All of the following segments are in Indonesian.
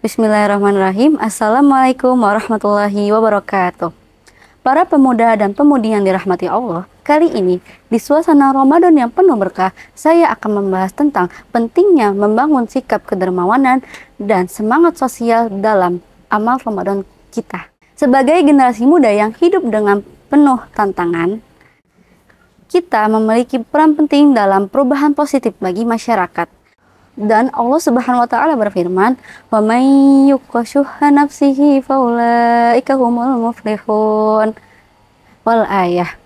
Bismillahirrahmanirrahim. Assalamualaikum warahmatullahi wabarakatuh. Para pemuda dan pemudi yang dirahmati Allah, kali ini di suasana Ramadan yang penuh berkah, saya akan membahas tentang pentingnya membangun sikap kedermawanan dan semangat sosial dalam amal Ramadan kita. Sebagai generasi muda yang hidup dengan penuh tantangan, kita memiliki peran penting dalam perubahan positif bagi masyarakat dan Allah Subhanahu wa taala berfirman, "Wa may yuqashuha nafsihi faulaika humul muflihun." Wal ayah.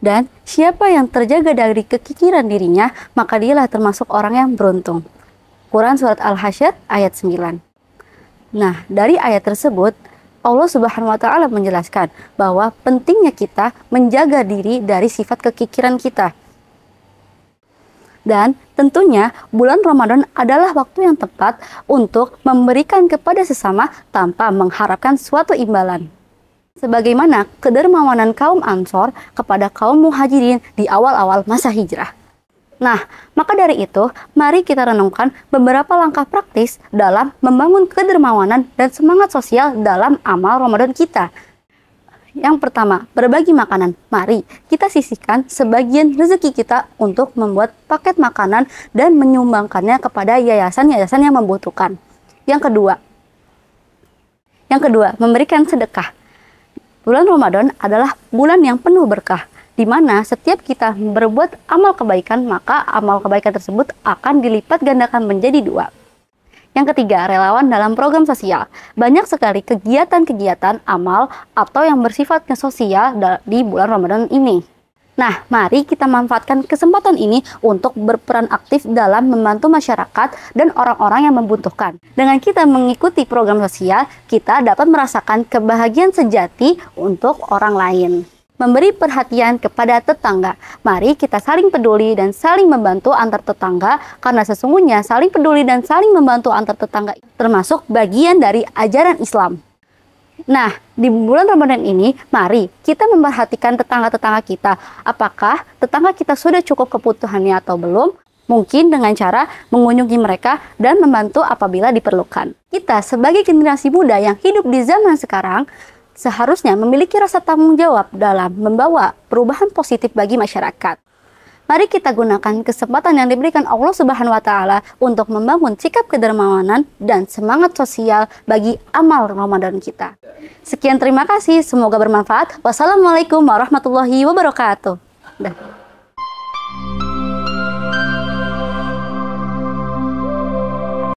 Dan siapa yang terjaga dari kekikiran dirinya, maka dialah termasuk orang yang beruntung. Quran surat Al-Hasyr ayat 9. Nah, dari ayat tersebut Allah Subhanahu wa taala menjelaskan bahwa pentingnya kita menjaga diri dari sifat kekikiran kita. Dan tentunya bulan Ramadan adalah waktu yang tepat untuk memberikan kepada sesama tanpa mengharapkan suatu imbalan. Sebagaimana kedermawanan kaum Ansor kepada kaum Muhajirin di awal-awal masa hijrah. Nah, maka dari itu, mari kita renungkan beberapa langkah praktis dalam membangun kedermawanan dan semangat sosial dalam amal Ramadan kita. Yang pertama, berbagi makanan. Mari kita sisihkan sebagian rezeki kita untuk membuat paket makanan dan menyumbangkannya kepada yayasan-yayasan yang membutuhkan. Yang kedua, yang kedua, memberikan sedekah. Bulan Ramadan adalah bulan yang penuh berkah, di mana setiap kita berbuat amal kebaikan, maka amal kebaikan tersebut akan dilipat gandakan menjadi dua. Yang ketiga, relawan dalam program sosial. Banyak sekali kegiatan-kegiatan amal atau yang bersifatnya sosial di bulan Ramadan ini. Nah, mari kita manfaatkan kesempatan ini untuk berperan aktif dalam membantu masyarakat dan orang-orang yang membutuhkan. Dengan kita mengikuti program sosial, kita dapat merasakan kebahagiaan sejati untuk orang lain memberi perhatian kepada tetangga. Mari kita saling peduli dan saling membantu antar tetangga karena sesungguhnya saling peduli dan saling membantu antar tetangga termasuk bagian dari ajaran Islam. Nah, di bulan Ramadan ini, mari kita memperhatikan tetangga-tetangga kita. Apakah tetangga kita sudah cukup kebutuhannya atau belum? Mungkin dengan cara mengunjungi mereka dan membantu apabila diperlukan. Kita sebagai generasi muda yang hidup di zaman sekarang, seharusnya memiliki rasa tanggung jawab dalam membawa perubahan positif bagi masyarakat. Mari kita gunakan kesempatan yang diberikan Allah Subhanahu wa taala untuk membangun sikap kedermawanan dan semangat sosial bagi amal Ramadan kita. Sekian terima kasih, semoga bermanfaat. Wassalamualaikum warahmatullahi wabarakatuh. Dah.